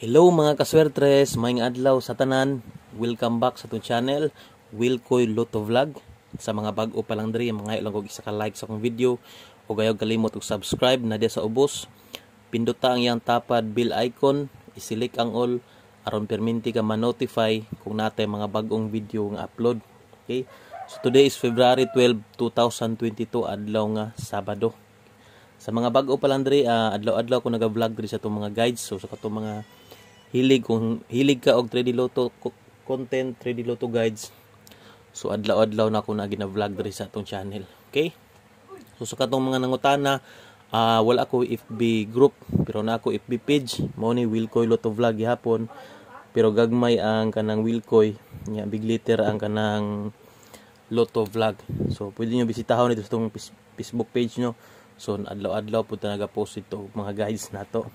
Hello mga kaswertres, maing adlaw sa tanan. Welcome back sa itong channel, Wilkoy Loto Vlog. Sa mga bago pa lang diri, mga ilang kog isa ka like sa akong video o gayog galimot og subscribe na sa ubos. Pindota ang yang tapad bell icon, isilik ang all aron perminti ka ma-notify kung natay mga bagong video nga upload. Okay? So today is February 12, 2022 adlaw nga Sabado. Sa mga bago pa lang diri, uh, adlaw-adlaw ko naga-vlog diri sa itong mga guides so sa katong mga hilig kung hilig ka og 3D Loto content, 3D Loto guides. So adlaw-adlaw na ko na gina-vlog diri sa atong channel. Okay? So sa katong mga nangutana, uh, wala ko FB group pero na ako FB page mao ni Wilcoy Loto Vlog gihapon pero gagmay ang kanang Wilcoy nya big letter ang kanang Loto Vlog so pwede niyo bisitahon nito sa tong Facebook page nyo so adlaw-adlaw pud ta naga-post ito mga guides nato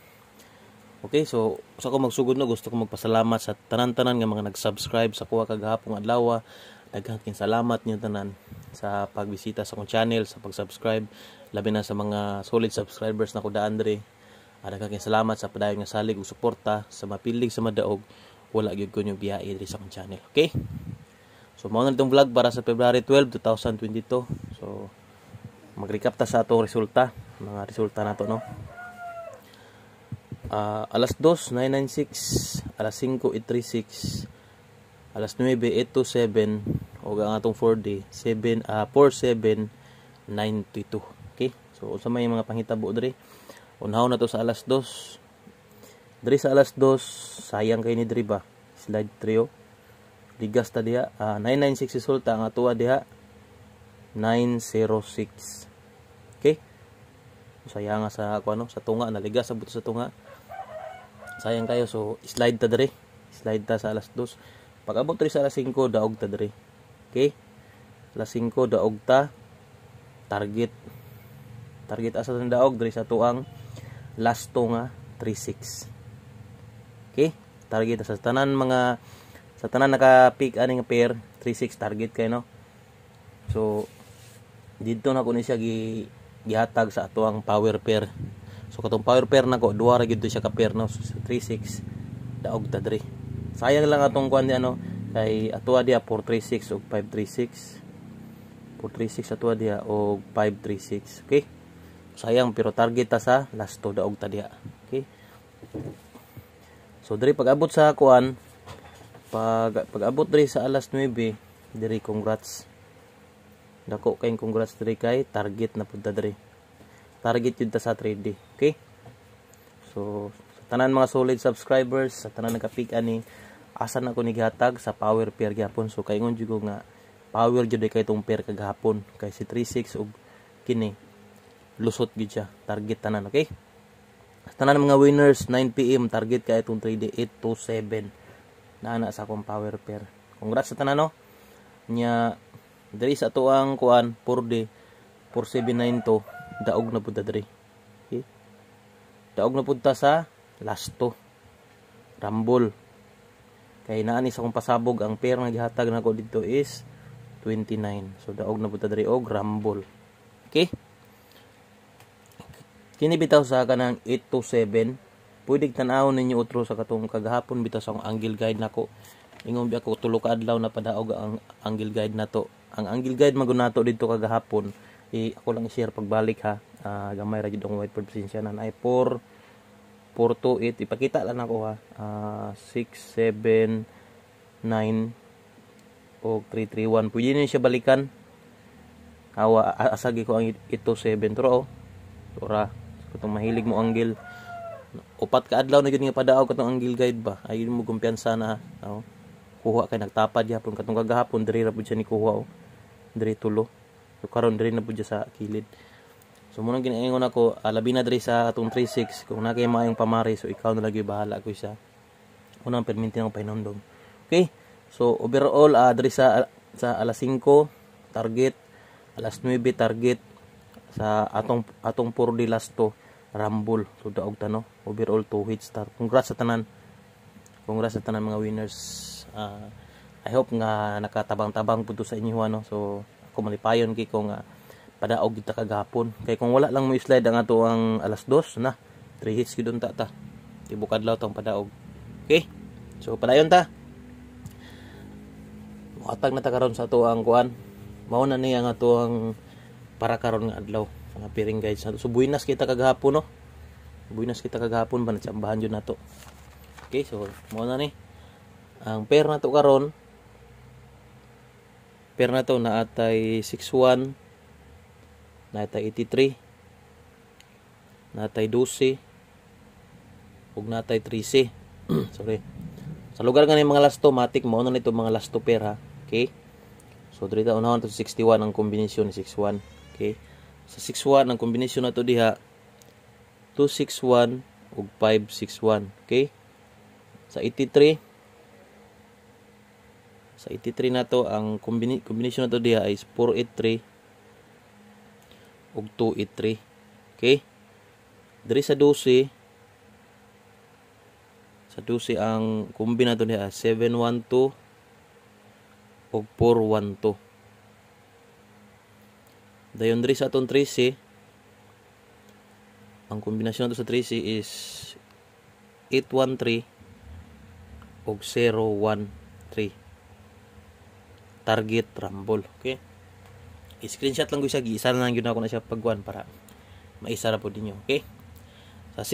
Okay, so sa ko magsugod na gusto ko magpasalamat sa tanan-tanan nga mga nag-subscribe sa kuha kag hapong adlaw. Ah. Daghang kin salamat ninyo tanan sa pagbisita sa akong channel, sa pag-subscribe, labi na sa mga solid subscribers na ko da Andre. Ada ah, kin salamat sa padayon nga salig ug suporta sa mapilig sa madaog. Wala gyud ko yung biyahe diri sa akong channel. Okay? So mao na itong vlog para sa February 12, 2022. So mag-recap ta sa atong resulta, mga resulta nato no uh, alas 2 996 alas 5 836 alas 9 827 o ang atong 4D 7 uh, 4792 okay so sa may mga panghitabo dire unhaw na to sa alas 2 dire sa alas 2 sayang kay ni dire ba slide trio oh. ligas ta diha uh, ah, 996 resulta ang atoa diha 906 okay sayang nga sa ako ano sa tunga naligas sa buto sa tunga sayang kayo so slide ta dere slide ta sa alas 2 pag abot sa alas 5 daog ta dere okay alas 5 daog ta target target asa ng daog dere sa tuang last to nga 36 okay target sa tanan mga sa tanan naka pick ani nga pair 36 target kay no so dito na ko siya gi gihatag sa atuang power pair So katong power pair na ko, duha ra gyud siya ka pair no. 36 daog ta dre. Sayang lang atong kuan di ano kay atuwa dia 436 ug 536. 436 atuwa dia og 536. Okay? Sayang pero target ta sa last two daog ta dia. Okay? So dre pag-abot sa kuan pag pag-abot dre sa alas 9 dre congrats. Dako kay congrats dre kay target na pud ta dre. Target yun ta sa 3D. So, sa tanan mga solid subscribers, sa tanan nagapik ani asa na ko nigihatag sa power pair gihapon. So kay ngon ko nga power jud kay itong pair kag kay si 36 og kini lusot gyud siya target tanan, okay? tanan mga winners 9 PM target kay itong 3D 827 na ana sa akong power pair. Congrats sa tanan no. Nya diri sa tuang kuan 4D 4792 daog na pud diri daog na punta sa lasto rambol kay naa ni sa kong pasabog ang pair na gihatag nako dito is 29 so daog na punta diri og rambol okay kini bitaw sa kanang 8 to 7 pwede tan-aw ninyo utro sa katong kagahapon bitaw sa angle guide nako ingon biya ko tulo adlaw na padaog ang angle guide na to. ang angle guide magunato dito kagahapon i eh, ako lang i-share pagbalik ha uh, gamay ra gid ang whiteboard presensya na ay 4 4 2 8 ipakita lang ako ha uh, 6 7 9 o 331 pwede niyo siya balikan awa asagi ko ang ito 7 pero oh ora kung mahilig mo anggil upat ka adlaw na gyud nga padaog katong anggil guide ba ayon mo kumpiyansa na ha oh. kuha kay nagtapad yapon katong kagahapon diri ra pud siya ni kuha oh. diri tulo so karon diri na pud sa kilid So muna ginaingon ako, uh, labi na diri sa atong 36 kung na kay maayong pamari so ikaw na lagi bahala ko sa unang perminti ng painondong. Okay? So overall uh, diri sa sa alas 5 target, alas 9 target sa atong atong 4 di last to rumble to daog tano overall 2 hit star. Congrats sa tanan. Congrats sa tanan mga winners. Uh, I hope nga nakatabang-tabang pud sa inyo ano. So ako malipayon kay ko nga uh, padaog kita kagahapon kay kung wala lang mo slide ang ato ang alas 2 na 3 hits gid unta ta tibukad law tong padaog okay so padayon ta muatag na ta karon sa ato ang kuan mao na ni ang ato ang para karon nga adlaw mga piring guys nato so buinas kita kagahapon no buinas kita kagahapon ba natsambahan jud nato okay so mao na ni ang pair nato karon pair nato na atay 61 natay 83 natay 12 ug natay 13 sorry sa lugar nga ni mga lasto matik mo na nito mga lasto pair ha okay so diri ta unahon to ang kombinasyon ni 61 okay sa 61 ang kombinasyon nato diha 261 ug 561 okay sa 83 sa 83 nato ang kombinasyon nato diha is 483 ug 283. E okay? Diri sa 12 sa 12 ang kombinato niya 712 ug 412. Dayon diri sa atong 13 ang kombinasyon nato sa 13 is 813 og 013 target rumble okay screenshot lang ko siya giisa na lang yun ako na siya pagkuan para maisa ra din ninyo okay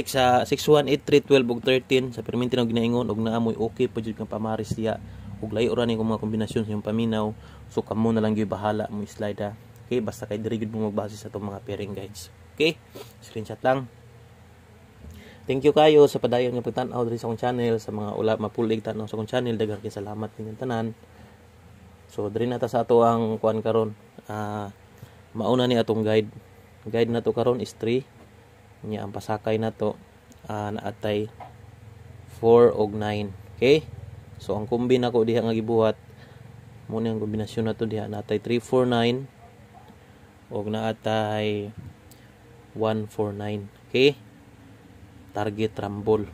sa 6 sa 6 12 ug 13 sa permintin og ginaingon og naamoy okay pa jud kang pamaris diya ug layo ra ni mga kombinasyon sa imong paminaw so kamo na lang gyud bahala mo slide okay basta kay diri gyud mo magbase sa tong mga pairing guides okay screenshot lang Thank you kayo sa padayon nga pagtan-aw diri sa akong channel sa mga ula mapulig tan-aw sa akong channel daghang salamat ninyong tanan. So diri na ta sa ato ang kuan karon uh, mauna ni atong guide guide na to karon is 3 niya ang pasakay na to uh, naatay 4 og 9 okay so ang kumbi na ko diha nga gibuhat mo ni ang kombinasyon na to diha naatay 349 og naatay 149 okay target rambol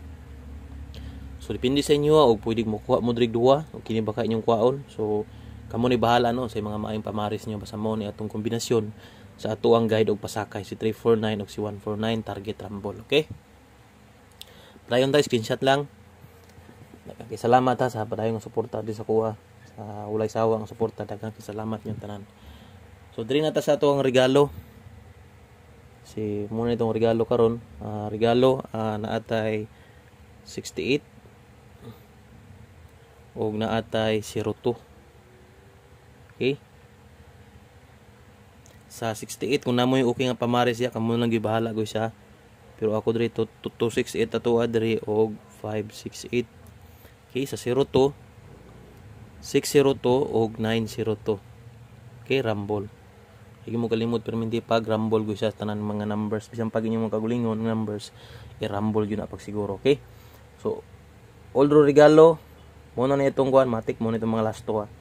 so depende sa inyo ah, og pwede mo kuha mo diri duha o kini baka inyong kuhaon so Kamo ni bahala no sa mga maayong pamaris niyo basta mo ni atong kombinasyon sa ato guide og pasakay si 349 og si 149 target rambol, okay? Padayon tayo screenshot lang. Salamat ha sa padayon nga suporta di sa kuha sa ulay sawa ang suporta daghang salamat niyo tanan. So diri na ta sa ato regalo. Si muna itong regalo karon, uh, regalo uh, atay 68 og naatay 02 Okay? Sa 68 kung namo yung okay nga pamari siya kamo nang gibahala ko siya. Pero ako diri 268 ato ah, diri og 568. Okay, sa 02 602 og 902. Okay, rumble. Hindi mo kalimot pero hindi pag rambol ko siya tanan mga numbers. Bisan pag inyo mga kagulingon numbers, i rumble yun na pag siguro. Okay? So, Oldro Regalo, muna na itong kuan, matik, muna itong mga last to ha. Ah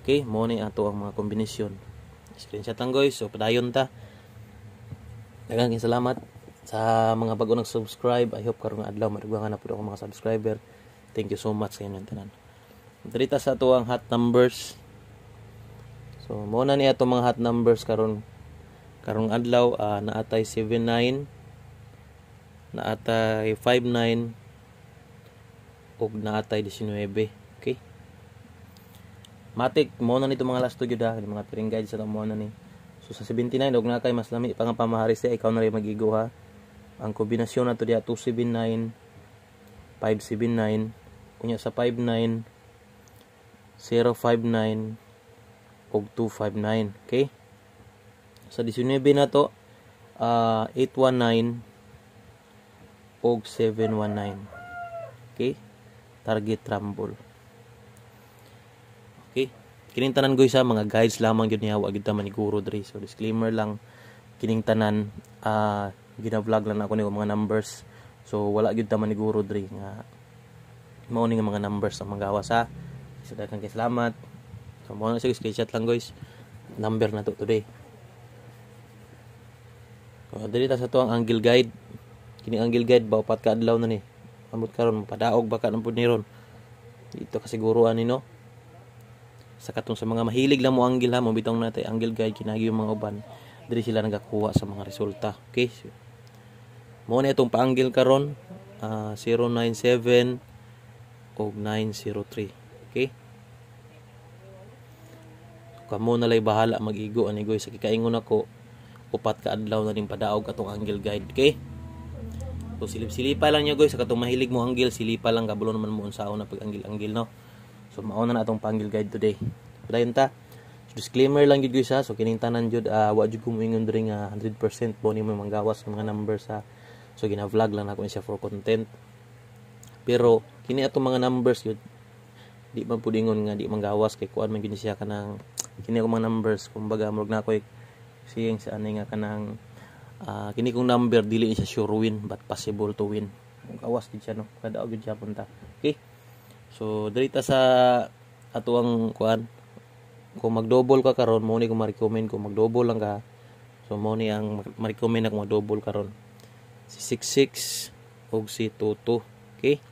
okay mo ni ato ang mga kombinasyon screenshot lang guys so padayon ta daghang salamat sa mga bago nag subscribe I hope karong adlaw madugwangan na pud ako mga subscriber thank you so much sa inyong tanan Dito sa ato ang hot numbers so mo na ni ato mga hot numbers karon karong adlaw uh, naatay 79 naatay 59 ug naatay 19 matik mo na nito mga last studio da ah. kani mga tiring guide sa mo na ni so sa 79 dog na kay mas lami pa nga pamahari sa ikaw na rin magigo ha ang kombinasyon nato diya 279 579 kunya sa 59 059 og 259 okay sa 19 na to uh, ah, 819 og 719 okay target rumble Kining tanan goy sa mga guides lamang gyud niya wa gyud ni maniguro diri. So disclaimer lang kining tanan uh, ah, gina-vlog lang ako ni mga numbers. So wala gyud ta maniguro diri nga mao ni mga numbers ang manggawa sa. So daghang kay salamat. So mo na sige screenshot lang guys. Number na to today. So, dili ta sa to ang angle guide. Kini angle guide ba upat ka adlaw na ni. Amot karon mapadaog baka ng pud ni ron. Dito kasiguruan ni no sa katong sa mga mahilig lang mo angle ha mo bitong natay angel guide kinagi yung mga uban diri sila nagakuha sa mga resulta okay mo na itong paangle karon uh, 097 og 903 okay so, kamo na lay bahala magigo ani sa kikaingon ako upat ka adlaw na ning padaog atong angel guide okay so silip silipa lang niya guys, sa katong mahilig mo angle silipa lang gabulo naman mo unsaon na pag angle angle no So mauna na atong pangil guide today. Padayon ta. So, disclaimer lang gyud guys ha. So kinintanan jud uh, wa jud ko moingon diri nga 100% po ni mo manggawas ng mga numbers sa, So gina-vlog lang ako siya for content. Pero kini atong mga numbers yun di man pud ingon nga di manggawas kay kuan man gyud siya kanang kini akong mga numbers kumbaga murag na ko siyang sa ani nga kanang uh, kini kong number dili siya sure win but possible to win gawas gid siya no kada og gid siya punta okay So diri sa atuang kuan kung magdouble ka karon mo ni ko ma-recommend kung magdouble lang ka. So mo ni ang ma-recommend ako magdouble karon. Si 66 og si 22. Okay?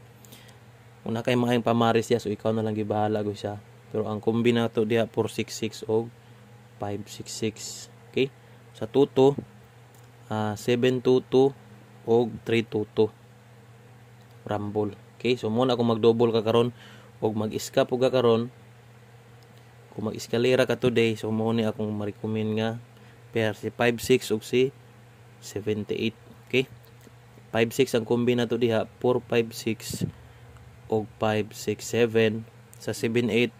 Una kay mga pamaris ya so ikaw na lang gibahala go siya. Pero ang kombinato diha 466 og 566. Okay? Sa 22 uh, 722 og 322. Rumble. Okay, so muna kung mag-double ka karon og mag escape pug ka karon kung mag escalera ka today, so mo ni akong ma-recommend nga pair si 56 ug si 78. Okay? 56 ang kombi na to diha, 456 og 567 sa 78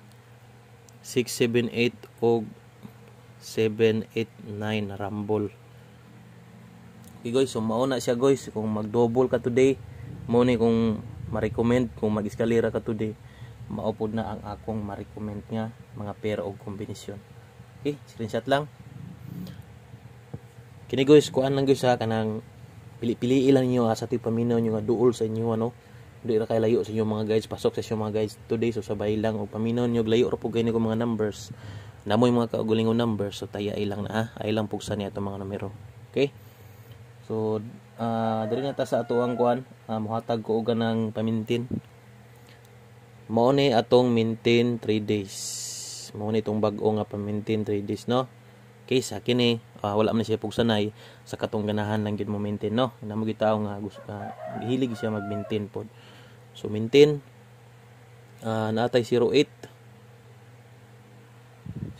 678 og 789 rumble. Okay guys, so mauna siya guys kung mag-double ka today mo ni kung ma-recommend kung mag-eskalera ka today maupod na ang akong ma-recommend nga mga pair o kombinasyon okay screenshot lang kini guys kuan lang guys ha kanang pili-pili ilan niyo ha, sa tuy paminaw niyo nga duol sa inyo ano di na kay layo sa inyo mga guys pasok sa inyo mga guys today so sabay lang og paminaw niyo layo ra pug gani ko mga numbers namoy mga kaugalingong numbers so taya ilang na ha ay lang pugsa ni ato mga numero okay so uh, diri na ta sa atuang kuan uh, ah, mohatag ko uga ng pamintin mao ni atong mintin 3 days mao ni itong bag-o nga pamintin 3 days no kaysa kini uh, wala man siya pugsanay sa katong ganahan lang gid mo maintain no namo gitaw nga gusto uh, hilig siya mag maintain pod so maintain uh, naatay 08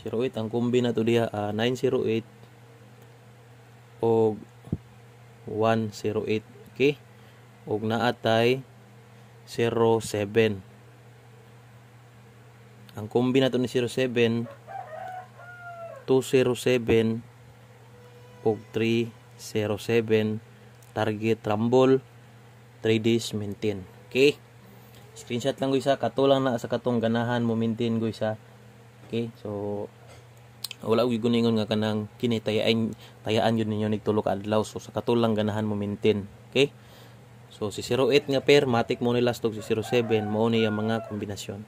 08 ang kumbi na to diha uh, 908 o 108 okay ug naatay 07 ang kombi nato ni 07 207 ug 307 target rumble 3 days maintain okay screenshot lang ko isa katulang na sa katong ganahan mo maintain ko isa okay so wala og guningon nga kanang kini tayaan tayaan yun ninyo nigtulo ka adlaw so sa katulang ganahan mo maintain okay so si 08 nga pair matik mo ni last si 07 mo ni ang mga kombinasyon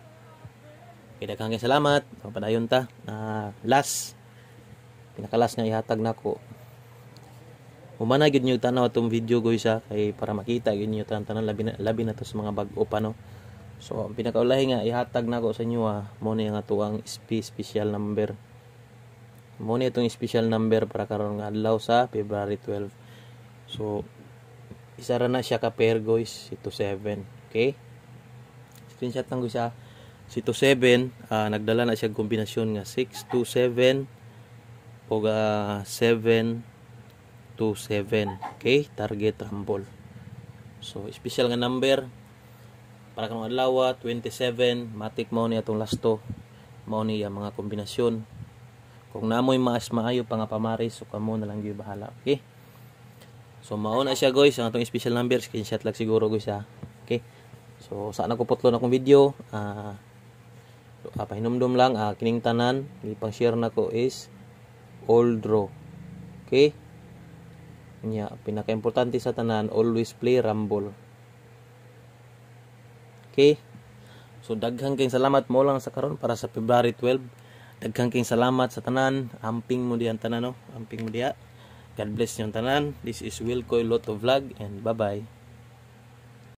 okay daghang kay salamat padayon ta uh, last pinakalas nga ihatag nako Humana gyud niyo tanaw atong video guys ha kay para makita gyud niyo tan tanan labi na, labi na to sa mga bag-o pa no. So ang pinakaulahi nga ihatag nako sa inyo ha ah, mo ni nga tuang special number Muna itong special number para karon nga adlaw sa February 12. So, isa ra na siya ka pair guys, si 27. Okay? Screenshot lang guys Si 27, uh, nagdala na siya kombinasyon nga 627 o 727. Ah, okay? Target rumble. So, special nga number para kanong adlaw 27 matik mao ni atong lasto mao ni mga kombinasyon kung namoy mas maayo pa nga pamaris, so kamo na lang gyud bahala. Okay? So mao na siya guys, ang atong special numbers number screenshot lag siguro guys ha. Okay? So sa na ko putlo na akong video, ah uh, uh, ah, pahinomdom lang uh, kining tanan, ipang share na ko is all draw. Okay? Nya, pinaka-importante sa tanan always play rumble. Okay? So daghang kayong salamat mo lang sa karon para sa February 12. Daghang king salamat sa tanan. Amping mo diyan tanan no. Amping mo diya. God bless yung tanan. This is Wilco Lotto Vlog and bye-bye.